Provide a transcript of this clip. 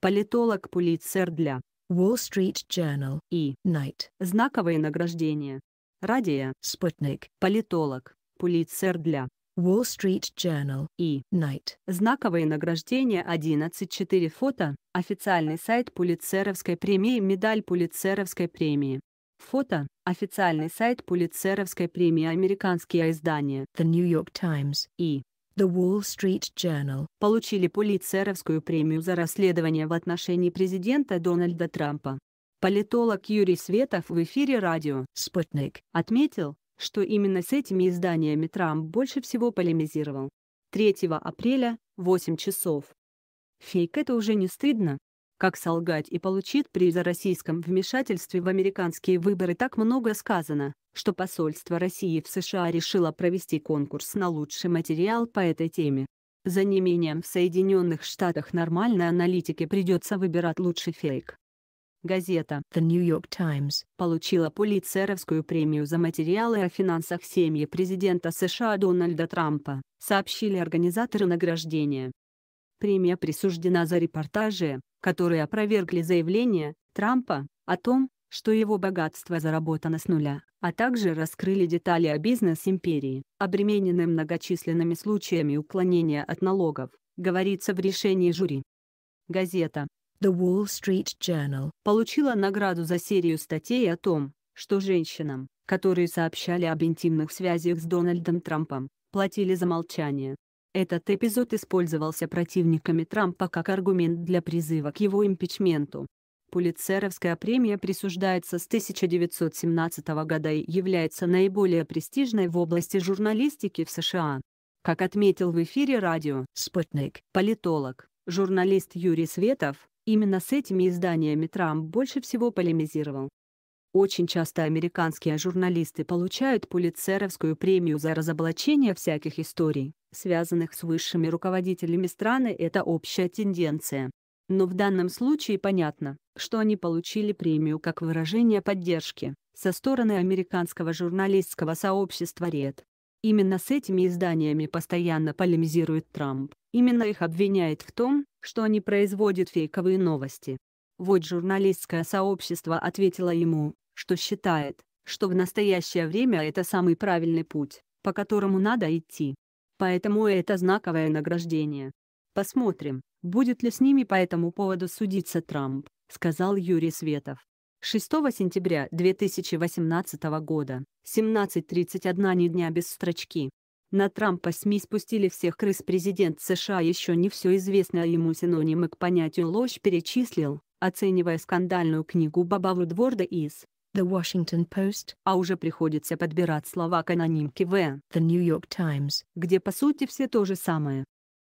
политолог Пулитцер для Wall Street Journal и Knight. Знаковые награждения. Радия Спутник Политолог Пулитцер для Wall Street Journal и Knight. Знаковые награждения 11.4 фото, официальный сайт Пулитцеровской премии, медаль Пулитцеровской премии. Фото, официальный сайт Пулитцеровской премии, американские издания The New York Times и The Wall Street Journal получили полицеровскую премию за расследование в отношении президента Дональда Трампа. Политолог Юрий Светов в эфире радио «Спутник» отметил, что именно с этими изданиями Трамп больше всего полемизировал. 3 апреля, 8 часов. Фейк это уже не стыдно как солгать и получит приз российском вмешательстве в американские выборы так много сказано, что посольство России в США решило провести конкурс на лучший материал по этой теме. За неимением в Соединенных Штатах нормальной аналитике придется выбирать лучший фейк. Газета The New York Times получила полицеровскую премию за материалы о финансах семьи президента США Дональда Трампа, сообщили организаторы награждения. Премия присуждена за репортажи, которые опровергли заявление Трампа о том, что его богатство заработано с нуля, а также раскрыли детали о бизнес-империи, обремененной многочисленными случаями уклонения от налогов, говорится в решении жюри. Газета The Wall Street Journal получила награду за серию статей о том, что женщинам, которые сообщали об интимных связях с Дональдом Трампом, платили за молчание. Этот эпизод использовался противниками Трампа как аргумент для призыва к его импичменту. Пулитцеровская премия присуждается с 1917 года и является наиболее престижной в области журналистики в США. Как отметил в эфире радио «Спутник» политолог, журналист Юрий Светов, именно с этими изданиями Трамп больше всего полемизировал. Очень часто американские журналисты получают Пулитцеровскую премию за разоблачение всяких историй, связанных с высшими руководителями страны, это общая тенденция. Но в данном случае понятно, что они получили премию как выражение поддержки со стороны американского журналистского сообщества РЕД. Именно с этими изданиями постоянно полемизирует Трамп, именно их обвиняет в том, что они производят фейковые новости. Вот журналистское сообщество ответило ему, что считает, что в настоящее время это самый правильный путь, по которому надо идти. Поэтому это знаковое награждение. Посмотрим, будет ли с ними по этому поводу судиться Трамп, сказал Юрий Светов. 6 сентября 2018 года, 17.31 ни дня без строчки. На Трампа СМИ спустили всех крыс президент США еще не все известное ему синонимы к понятию «ложь» перечислил, оценивая скандальную книгу Баба Вудворда из The Washington Post, а уже приходится подбирать слова к анонимке в The New York Times, где по сути все то же самое.